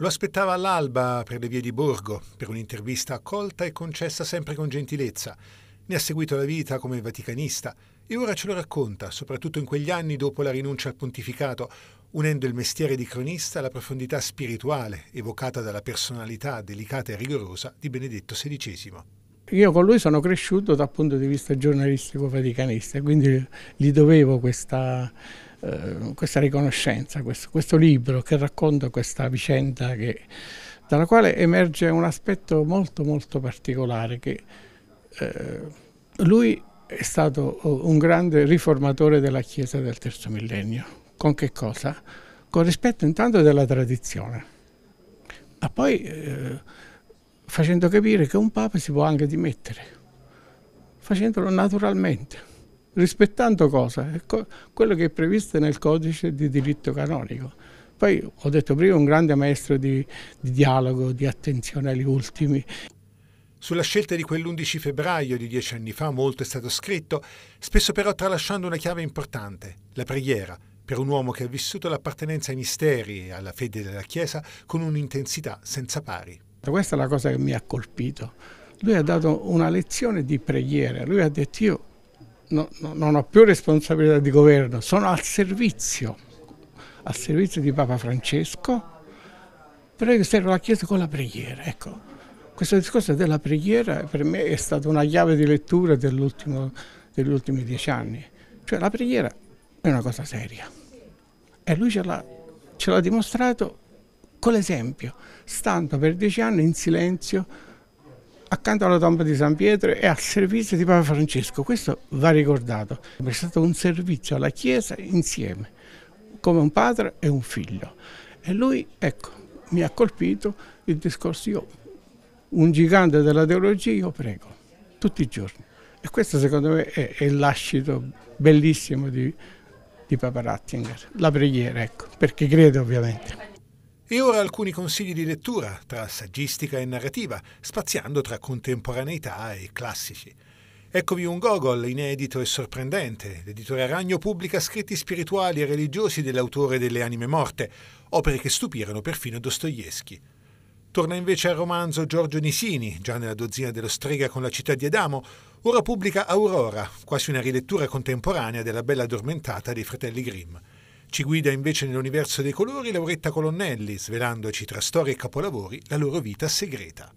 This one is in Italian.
Lo aspettava all'alba per le vie di Borgo, per un'intervista accolta e concessa sempre con gentilezza. Ne ha seguito la vita come vaticanista e ora ce lo racconta, soprattutto in quegli anni dopo la rinuncia al pontificato, unendo il mestiere di cronista alla profondità spirituale evocata dalla personalità delicata e rigorosa di Benedetto XVI. Io con lui sono cresciuto dal punto di vista giornalistico vaticanista, quindi gli dovevo questa eh, questa riconoscenza, questo, questo libro che racconta questa vicenda che, dalla quale emerge un aspetto molto molto particolare che eh, lui è stato eh, un grande riformatore della Chiesa del terzo millennio. Con che cosa? Con rispetto intanto della tradizione, ma poi eh, facendo capire che un Papa si può anche dimettere, facendolo naturalmente rispettando cosa? Quello che è previsto nel codice di diritto canonico. Poi ho detto prima un grande maestro di, di dialogo, di attenzione agli ultimi. Sulla scelta di quell'11 febbraio di dieci anni fa molto è stato scritto, spesso però tralasciando una chiave importante, la preghiera, per un uomo che ha vissuto l'appartenenza ai misteri e alla fede della Chiesa con un'intensità senza pari. Questa è la cosa che mi ha colpito. Lui ha dato una lezione di preghiera, lui ha detto io no, no, non ho più responsabilità di governo, sono al servizio, al servizio di Papa Francesco, io servo la Chiesa con la preghiera, ecco. Questo discorso della preghiera per me è stata una chiave di lettura degli ultimi dieci anni. Cioè la preghiera è una cosa seria e lui ce l'ha dimostrato con l'esempio, stando per dieci anni in silenzio accanto alla tomba di San Pietro e al servizio di Papa Francesco. Questo va ricordato. È stato un servizio alla Chiesa insieme, come un padre e un figlio. E lui, ecco, mi ha colpito il discorso io, un gigante della teologia, io prego, tutti i giorni. E questo secondo me è, è il lascito bellissimo di, di Papa Rattinger, la preghiera, ecco, perché crede ovviamente. E ora alcuni consigli di lettura tra saggistica e narrativa, spaziando tra contemporaneità e classici. Eccovi un Gogol inedito e sorprendente. L'editore Aragno pubblica scritti spirituali e religiosi dell'autore delle Anime Morte, opere che stupirono perfino Dostoevsky. Torna invece al romanzo Giorgio Nisini, già nella dozzina dello Strega con la città di Adamo, ora pubblica Aurora, quasi una rilettura contemporanea della Bella Addormentata dei fratelli Grimm. Ci guida invece nell'universo dei colori Lauretta Colonnelli, svelandoci tra storie e capolavori la loro vita segreta.